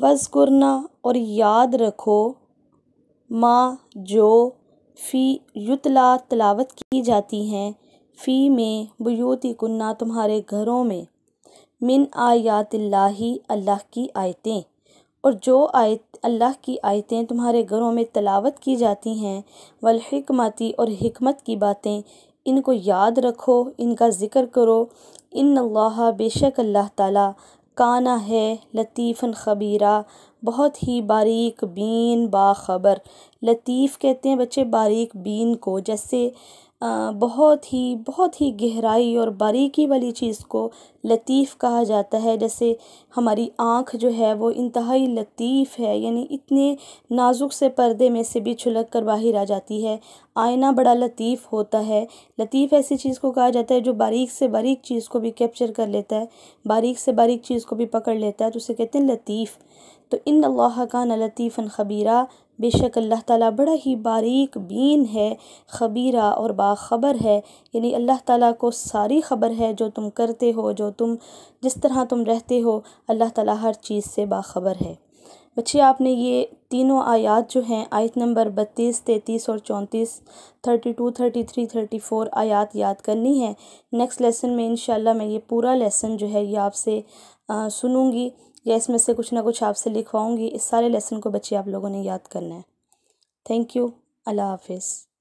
वस्कुरना और याद रखो माँ जो फ़ी युतला तलावत की जाती हैं फ़ी में बयूती कुन्ना तुम्हारे घरों में मिन आयातिल्लाही अल्लाह की आयतें और जो आयत अल्लाह की आयतें तुम्हारे घरों में तलावत की जाती हैं वलहकमती और हमत की बातें इनको याद रखो इनका ज़िक्र करो इन अल्लाह बेशक अल्लाह ताला काना है लतीफ़न ख़बीरा बहुत ही बारीक बीन बाबर लतीफ़ कहते हैं बच्चे बारीक बीन को जैसे बहुत ही बहुत ही गहराई और बारीकी वाली चीज़ को लतीफ़ कहा जाता है जैसे हमारी आँख जो है वो इंतहाई लतीफ़ है यानी इतने नाजुक से पर्दे में से भी छुलक कर बाहर आ जाती है आईना बड़ा लतीफ़ होता है लतीफ़ ऐसी चीज़ को कहा जाता है जो बारीक से बारीक चीज़ को भी कैप्चर कर लेता है बारीक से बारीक चीज़ को भी पकड़ लेता है तो उसे कहते हैं लतीफ़ तो इन अल्लाह का न लतीफ़न ख़बीरा बेशक अल्लाह ताला बड़ा ही बारीक बीन है ख़बीरा और बाख़बर है यानी अल्लाह ताला को सारी ख़बर है जो तुम करते हो जो तुम जिस तरह तुम रहते हो अल्लाह ताला हर चीज़ से बाख़बर है बच्चे आपने ये तीनों आयात जो हैं आयत नंबर बत्तीस तैंतीस और चौंतीस thirty two thirty three thirty four आयात याद करनी है नेक्स्ट लेसन में इन मैं ये पूरा लेसन जो है ये आपसे सुनूंगी या इसमें से कुछ ना कुछ आपसे लिखवाऊंगी इस सारे लेसन को बच्चे आप लोगों ने याद करना है थैंक यू अल्लाह हाफिज़